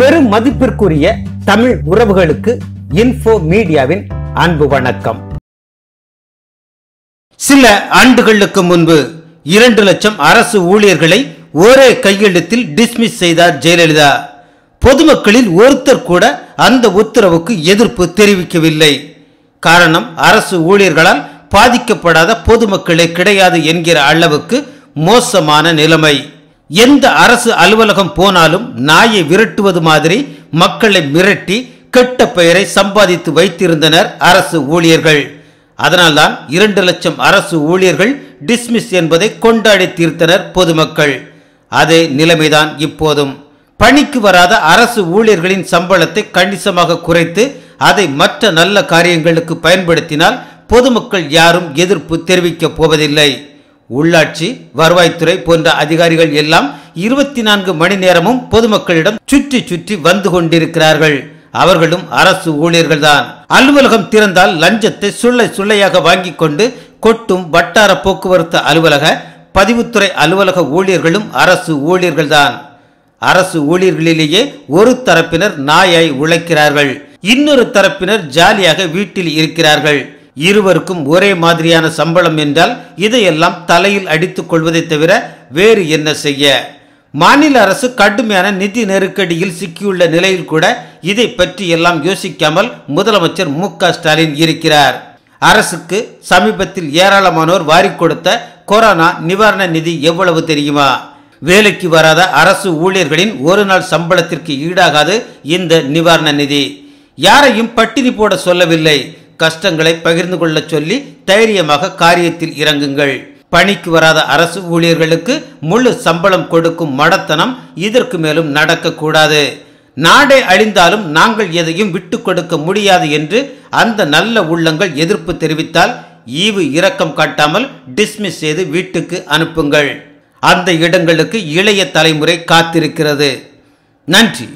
பெரும் மதிப்பிற்குரிய தமிழ் உறவுகளுக்கு இன்ஃபோ மீடியாவின் அன்பு வணக்கம் சில ஆண்டுகளுக்கு முன்பு இரண்டு லட்சம் அரசு ஊழியர்களை ஒரே கையெழுத்தில் டிஸ்மிஸ் செய்தார் ஜெயலலிதா பொதுமக்களில் ஒருத்தர் கூட அந்த உத்தரவுக்கு எதிர்ப்பு தெரிவிக்கவில்லை காரணம் அரசு ஊழியர்களால் பாதிக்கப்படாத பொதுமக்களே கிடையாது என்கிற அளவுக்கு மோசமான நிலைமை எந்த அரசு அலுவலகம் போனாலும் நாயை விரட்டுவது மாதிரி மக்களை மிரட்டி கெட்ட பெயரை சம்பாதித்து வைத்திருந்தனர் அரசு ஊழியர்கள் அதனால்தான் இரண்டு லட்சம் அரசு ஊழியர்கள் டிஸ்மிஸ் என்பதை கொண்டாடி தீர்த்தனர் பொதுமக்கள் அதே நிலைமைதான் இப்போதும் பணிக்கு வராத அரசு ஊழியர்களின் சம்பளத்தை கணிசமாக குறைத்து அதை மற்ற நல்ல காரியங்களுக்கு பயன்படுத்தினால் பொதுமக்கள் யாரும் எதிர்ப்பு தெரிவிக்கப் போவதில்லை உள்ளாட்சி வருவாய்த்துறை போன்ற அதிகாரிகள் எல்லாம் இருபத்தி நான்கு மணி நேரமும் பொதுமக்களிடம் சுற்றி சுற்றி வந்து கொண்டிருக்கிறார்கள் அவர்களும் அரசு ஊழியர்கள்தான் அலுவலகம் திறந்தால் லஞ்சத்தை சுள்ளை சுள்ளையாக வாங்கி கொண்டு கொட்டும் வட்டார போக்குவரத்து அலுவலக பதிவுத்துறை அலுவலக ஊழியர்களும் அரசு ஊழியர்கள்தான் அரசு ஊழியர்களிலேயே ஒரு தரப்பினர் நாயாய் உழைக்கிறார்கள் இன்னொரு தரப்பினர் ஜாலியாக வீட்டில் இருக்கிறார்கள் இருவருக்கும் ஒரே மாதிரியான சம்பளம் என்றால் இதையெல்லாம் தலையில் அடித்துக் கொள்வதை தவிர வேறு என்ன செய்ய மாநில அரசு கடுமையான நிதி நெருக்கடியில் சிக்கியுள்ள நிலையில் கூட இதை பற்றி எல்லாம் யோசிக்காமல் முதலமைச்சர் மு ஸ்டாலின் இருக்கிறார் அரசுக்கு சமீபத்தில் ஏராளமானோர் வாரி கொடுத்த கொரோனா நிவாரண நிதி எவ்வளவு தெரியுமா வேலைக்கு வராத அரசு ஊழியர்களின் ஒரு நாள் சம்பளத்திற்கு ஈடாகாது இந்த நிவாரண நிதி யாரையும் பட்டினி போட சொல்லவில்லை கஷ்டங்களை பகிர்ந்து கொள்ளச் சொல்லி தைரியமாக காரியத்தில் இறங்குங்கள் பணிக்கு வராத அரசு ஊழியர்களுக்கு முழு சம்பளம் கொடுக்கும் மடத்தனம் இதற்கு மேலும் நடக்கக்கூடாது நாடே அழிந்தாலும் நாங்கள் எதையும் விட்டு கொடுக்க முடியாது என்று அந்த நல்ல உள்ளங்கள் எதிர்ப்பு தெரிவித்தால் ஈவு இரக்கம் காட்டாமல் டிஸ்மிஸ் செய்து வீட்டுக்கு அனுப்புங்கள் அந்த இடங்களுக்கு இளைய தலைமுறை காத்திருக்கிறது நன்றி